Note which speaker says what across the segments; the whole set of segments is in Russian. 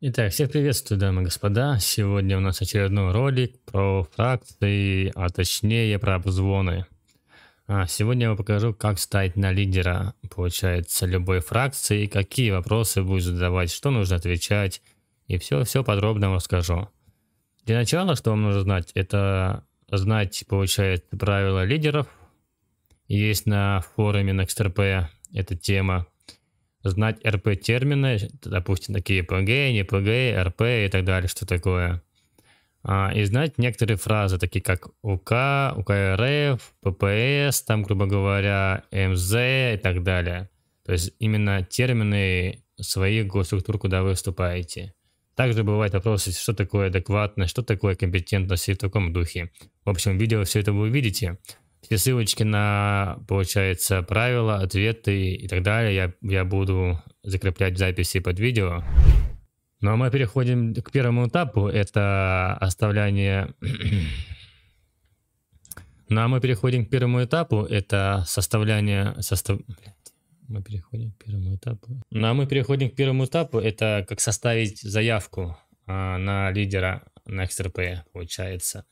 Speaker 1: Итак, всех приветствую, дамы и господа. Сегодня у нас очередной ролик про фракции, а точнее про обзвоны. А сегодня я покажу, как стать на лидера, получается, любой фракции, какие вопросы будешь задавать, что нужно отвечать, и все-все подробно вам расскажу. Для начала, что вам нужно знать, это знать, получается, правила лидеров. Есть на форуме на XTRP эта тема – знать РП-термины, допустим, такие PG, не PG, RP и так далее, что такое. А, и знать некоторые фразы, такие как УК, УКРФ, ППС, там, грубо говоря, МЗ «эм и так далее. То есть именно термины своих госструктур, куда вы вступаете. Также бывают вопросы, что такое адекватность, что такое компетентность и в таком духе. В общем, видео все это вы увидите. Все ссылочки на, получается, правила, ответы и так далее я, я буду закреплять записи под видео. Ну а мы переходим к первому этапу, это оставляние... ну а мы переходим к первому этапу, это составляние... Состав... Мы переходим к первому этапу. Ну а мы переходим к первому этапу, это как составить заявку а, на лидера на XRP, получается.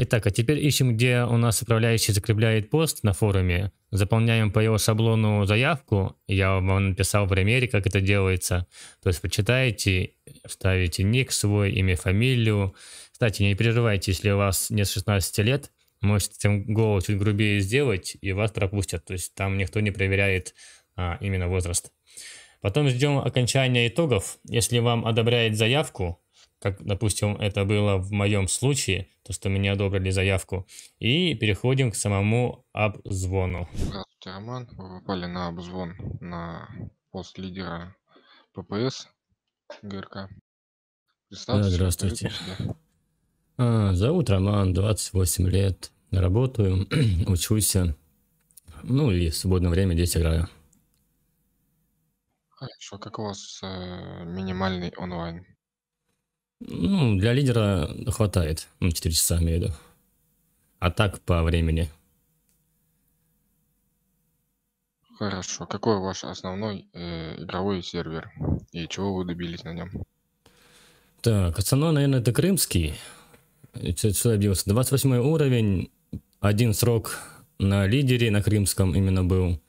Speaker 1: Итак, а теперь ищем, где у нас управляющий закрепляет пост на форуме. Заполняем по его шаблону заявку. Я вам написал в примере, как это делается. То есть почитайте, ставите ник свой, имя, фамилию. Кстати, не переживайте, если у вас нет 16 лет, можете тем голос чуть грубее сделать, и вас пропустят. То есть там никто не проверяет а, именно возраст. Потом ждем окончания итогов. Если вам одобряет заявку, как, допустим, это было в моем случае, то, что меня одобрили заявку, и переходим к самому обзвону.
Speaker 2: Здравствуйте, Роман. Вы попали на обзвон на пост лидера ППС ГРК. Да, здравствуйте.
Speaker 1: А, зовут Роман, 28 лет. Работаю, учусь. Ну и в свободное время здесь играю.
Speaker 2: Хорошо, как у вас э, минимальный онлайн?
Speaker 1: Ну, для лидера хватает. Ну, 4 часа, имею в виду. А так по времени.
Speaker 2: Хорошо. Какой ваш основной э, игровой сервер? И чего вы добились на нем?
Speaker 1: Так, основной, наверное, это крымский. Сюда добился. 28 уровень. Один срок на лидере на крымском именно был.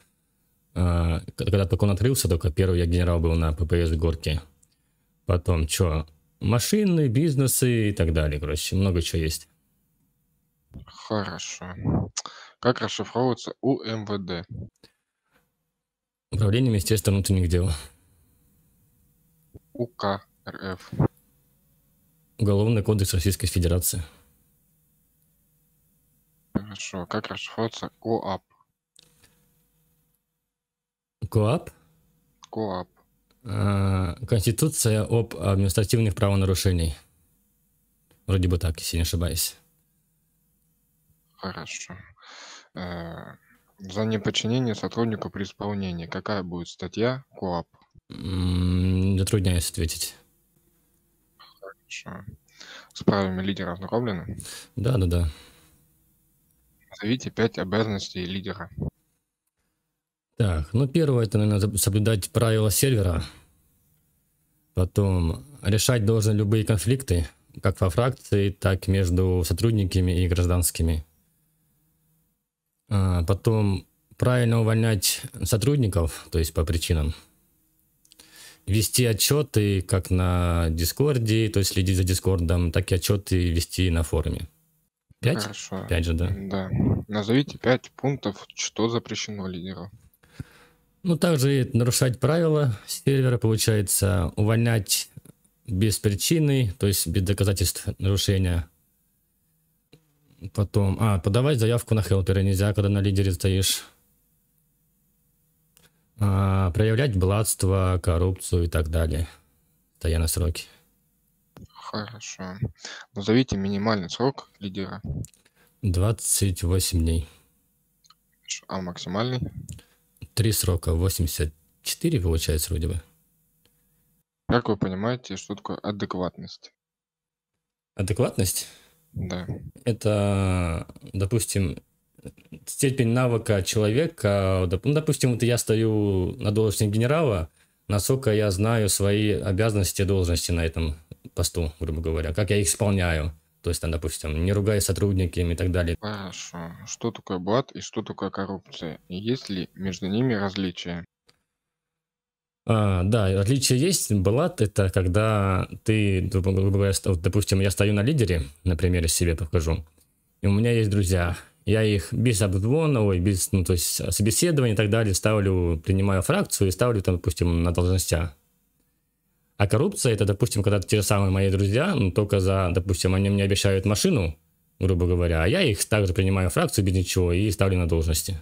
Speaker 1: А, когда только он открылся, только первый я генерал был на ППС горке. Потом, что, машины, бизнесы и так далее. Короче, много чего есть.
Speaker 2: Хорошо. Как расшифровывается УМВД?
Speaker 1: Управление Министерства внутренних дел.
Speaker 2: УК РФ.
Speaker 1: Уголовный кодекс Российской Федерации.
Speaker 2: Хорошо. Как расшифровывается КОАП? КОАП? КОАП.
Speaker 1: Э, Конституция об административных правонарушениях. Вроде бы так, если не ошибаюсь.
Speaker 2: Хорошо. Э, за неподчинение сотруднику при исполнении. Какая будет статья КОАП?
Speaker 1: Затрудняюсь ответить.
Speaker 2: Хорошо. С правами лидера ознакомлены? Да, да, да. Назовите пять обязанностей лидера.
Speaker 1: Так, ну первое, это, наверное, соблюдать правила сервера. Потом решать должны любые конфликты, как во фракции, так и между сотрудниками и гражданскими. А потом правильно увольнять сотрудников, то есть по причинам. Вести отчеты как на Дискорде, то есть следить за Дискордом, так и отчеты вести на форуме.
Speaker 2: Пять? Хорошо. Пять же, да. Да. Назовите пять пунктов, что запрещено лидеру.
Speaker 1: Ну, также нарушать правила сервера, получается, увольнять без причины, то есть без доказательств нарушения. Потом, а, подавать заявку на хелпера нельзя, когда на лидере стоишь. А, проявлять блатство, коррупцию и так далее, стоя на сроке.
Speaker 2: Хорошо. Назовите минимальный срок лидера. 28 дней. А максимальный?
Speaker 1: три срока, 84 получается вроде бы.
Speaker 2: Как вы понимаете, что такое адекватность?
Speaker 1: Адекватность? Да. Это, допустим, степень навыка человека. Ну, допустим, вот я стою на должности генерала, насколько я знаю свои обязанности и должности на этом посту, грубо говоря, как я их исполняю. То есть там, допустим, не ругая сотрудниками
Speaker 2: и так далее. Хорошо. Что такое блат и что такое коррупция? есть ли между ними различия?
Speaker 1: А, да, отличие есть. Блат — это когда ты, допустим, я стою на лидере, на примере себе покажу, и у меня есть друзья. Я их без обзвона, ой, без, ну, то есть а, собеседования и так далее ставлю, принимаю фракцию и ставлю, там, допустим, на должностях. А коррупция это, допустим, когда те же самые мои друзья, ну, только за, допустим, они мне обещают машину, грубо говоря, а я их также принимаю в фракцию без ничего и ставлю на должности.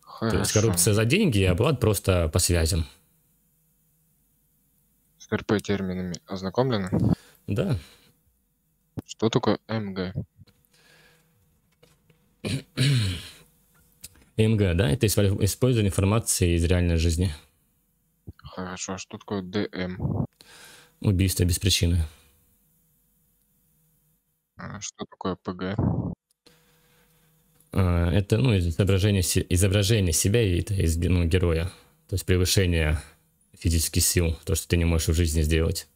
Speaker 1: Хорошо. То есть коррупция за деньги, а оплат просто по связям.
Speaker 2: С РП терминами ознакомлены? Да. Что такое МГ?
Speaker 1: МГ, да, это использование информации из реальной жизни.
Speaker 2: Хорошо, а что такое ДМ?
Speaker 1: Убийство без причины.
Speaker 2: А что такое ПГ?
Speaker 1: А, это, ну, изображение, изображение себя и это, из, ну, героя. То есть превышение физических сил, то, что ты не можешь в жизни сделать.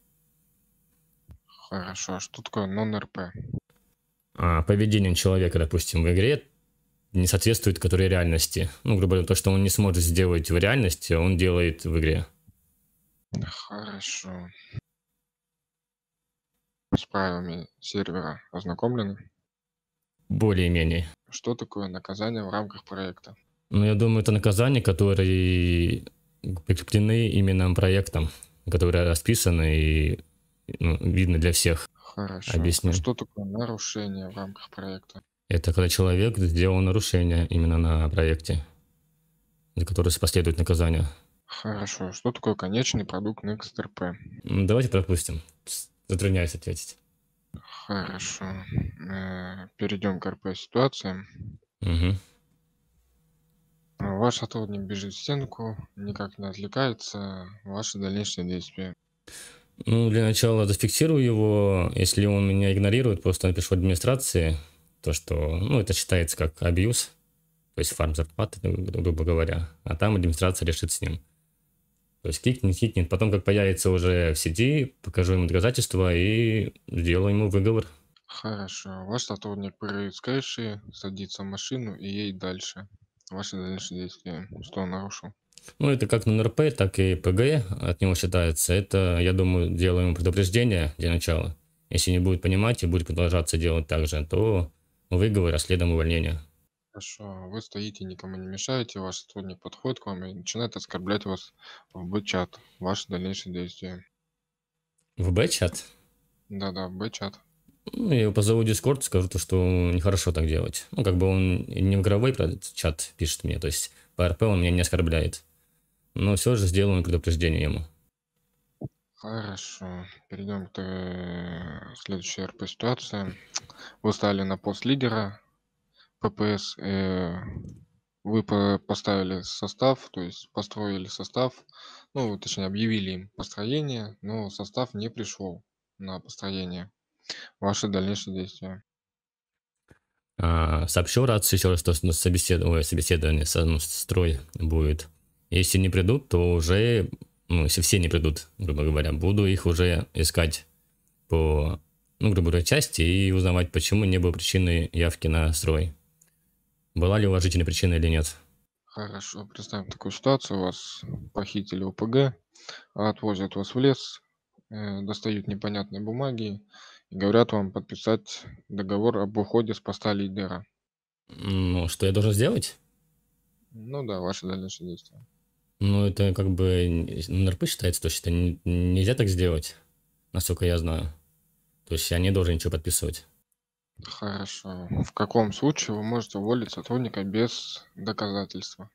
Speaker 2: Хорошо, а что такое нон-РП?
Speaker 1: А, поведение человека, допустим, в игре не соответствует которой реальности. Ну, грубо говоря, то, что он не сможет сделать в реальности, он делает в игре.
Speaker 2: Хорошо. С правилами сервера ознакомлены? Более-менее. Что такое наказание в рамках проекта?
Speaker 1: Ну, я думаю, это наказания, которые прикреплены именно проектом, которые расписаны и ну, видно для всех. Хорошо. Объясню. А что
Speaker 2: такое нарушение в рамках проекта?
Speaker 1: Это когда человек сделал нарушение именно на проекте, за которое последует наказание.
Speaker 2: Хорошо. Что такое конечный продукт на
Speaker 1: Давайте пропустим. Затрудняюсь ответить.
Speaker 2: Хорошо. Э, Перейдем к РП-ситуациям. Угу. Ваш сотрудник бежит в стенку, никак не отвлекается. Ваши дальнейшие действия.
Speaker 1: Ну, для начала зафиксирую его. Если он меня игнорирует, просто напишу администрации, то что, ну, это считается как абьюз, то есть фарм зарплаты, грубо говоря. А там администрация решит с ним. То есть кликнет, кликнет. Потом, как появится уже в сети, покажу ему доказательства и сделаю ему выговор.
Speaker 2: Хорошо. Ваш сотрудник проверит скайши, садится в машину и едет дальше. Ваши дальнейшие действия, что он нарушил?
Speaker 1: Ну, это как на НРП, так и ПГ от него считается. Это, я думаю, делаем ему предупреждение для начала. Если не будет понимать и будет продолжаться делать так же, то выговор, а следом увольнение.
Speaker 2: Хорошо, вы стоите, никому не мешаете, ваш сотрудник подходит к вам и начинает оскорблять вас в б-чат. Ваши дальнейшие действия.
Speaker 1: В Б-чат?
Speaker 2: Да-да, в б-чат.
Speaker 1: Ну, я его позову в Дискорд, скажу то, что нехорошо так делать. Ну, как бы он не в игровой правда, чат пишет мне, то есть по РП он меня не оскорбляет. Но все же сделаю предупреждение
Speaker 2: ему. Хорошо. Перейдем к э, следующей РП-ситуации. Вы стали на пост лидера, ППС э, вы поставили состав, то есть построили состав, ну, точнее, объявили им построение, но состав не пришел на построение. Ваши дальнейшие действия.
Speaker 1: А, сообщу сообщил еще раз, то, что ну, собесед... Ой, собеседование, со ну, строй будет. Если не придут, то уже, ну, если все не придут, грубо говоря, буду их уже искать по, ну, грубо говоря, части и узнавать, почему не было причины явки на строй. Была ли уважительная причина или нет?
Speaker 2: Хорошо, представим такую ситуацию. Вас похитили ОПГ, отвозят вас в лес, э, достают непонятные бумаги и говорят вам подписать договор об уходе с поста лидера.
Speaker 1: Ну, что я должен сделать?
Speaker 2: Ну да, ваши дальнейшие действия.
Speaker 1: Ну, это как бы НРП считается, то есть это нельзя так сделать, насколько я знаю. То есть я не должен ничего подписывать.
Speaker 2: Хорошо. В каком случае вы можете уволить сотрудника без доказательства?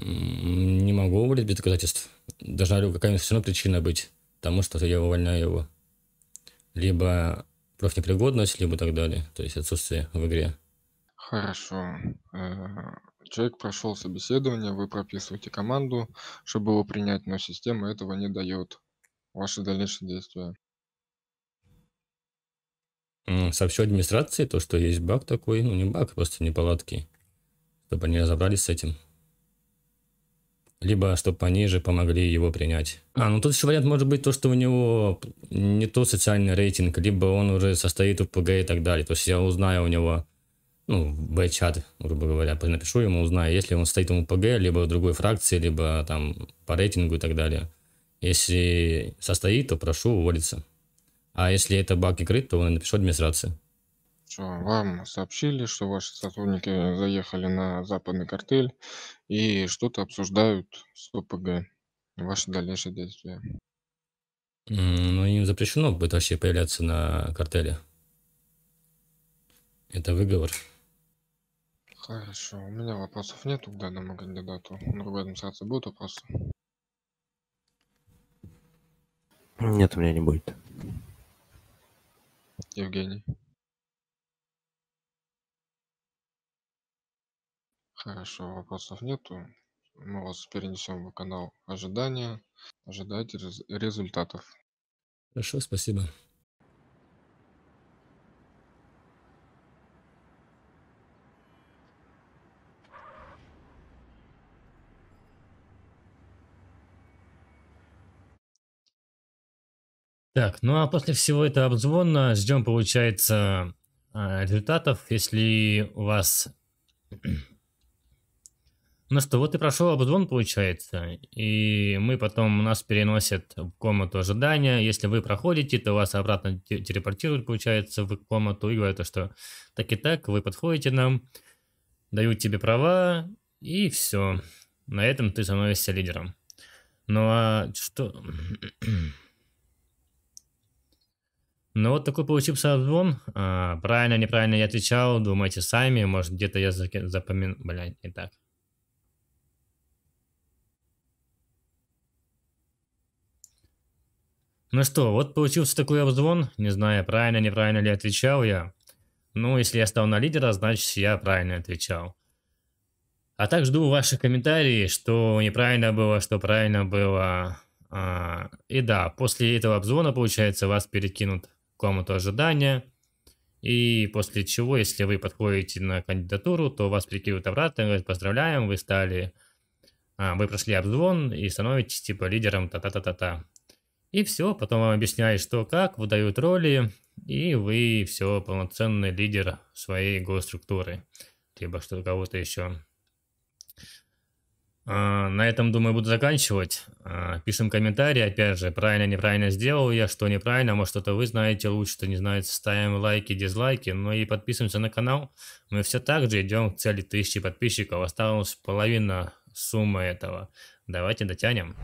Speaker 1: Не могу уволить без доказательств. Должна ли какая-нибудь все равно причина быть тому, что я увольняю его. Либо профнепригодность, либо так далее. То есть отсутствие в игре.
Speaker 2: Хорошо. Э, человек прошел собеседование, вы прописываете команду, чтобы его принять, но система этого не дает. Ваши дальнейшие действия
Speaker 1: сообщу администрации то, что есть баг такой, ну не баг, а просто неполадки, чтобы они разобрались с этим. Либо, чтобы они же помогли его принять. А, ну тут еще вариант может быть то, что у него не то социальный рейтинг, либо он уже состоит в ПГ и так далее. То есть я узнаю у него, ну, Б-чат, грубо говоря, напишу ему, узнаю, если он состоит в ПГ, либо в другой фракции, либо там по рейтингу и так далее. Если состоит, то прошу уволиться. А если это баг игры, то он напишу администрации.
Speaker 2: Что, вам сообщили, что ваши сотрудники заехали на западный картель и что-то обсуждают с ОПГ. Ваши дальнейшие действия.
Speaker 1: Ну, им запрещено будет вообще появляться на картеле. Это выговор.
Speaker 2: Хорошо, у меня вопросов нет к данному кандидату. Другой администрации будет вопросы?
Speaker 1: Нет, у меня не будет
Speaker 2: евгений хорошо вопросов нету мы вас перенесем в канал ожидания ожидайте результатов
Speaker 1: хорошо спасибо
Speaker 2: Так, ну а после
Speaker 1: всего этого обзвона ждем, получается, а, результатов, если у вас... Ну что, вот и прошел обзвон, получается, и мы потом, нас переносят в комнату ожидания. Если вы проходите, то вас обратно телепортируют, получается, в комнату и говорят, что так и так, вы подходите нам, дают тебе права, и все. На этом ты становишься лидером. Ну а что... Ну вот такой получился обзвон. А, правильно, неправильно я отвечал, думайте сами. Может, где-то я запомин, Блядь, не так. Ну что, вот получился такой обзвон. Не знаю, правильно, неправильно ли отвечал я. Ну, если я стал на лидера, значит, я правильно отвечал. А так жду ваших комментарии, что неправильно было, что правильно было. А, и да, после этого обзвона, получается, вас перекинут комнату ожидания. И после чего, если вы подходите на кандидатуру, то вас прикидывают обратно, говорят, поздравляем, вы стали, а, вы прошли обзвон и становитесь типа лидером та-та-та-та-та. И все, потом вам объясняют, что как, выдают роли, и вы все полноценный лидер своей госструктуры, либо что-то кого-то еще. А, на этом, думаю, буду заканчивать. А, пишем комментарии, опять же, правильно, неправильно сделал я, что неправильно, может что-то вы знаете лучше, что не знаете. Ставим лайки, дизлайки, ну и подписываемся на канал. Мы все так же идем к цели тысячи подписчиков, осталось половина суммы этого. Давайте дотянем.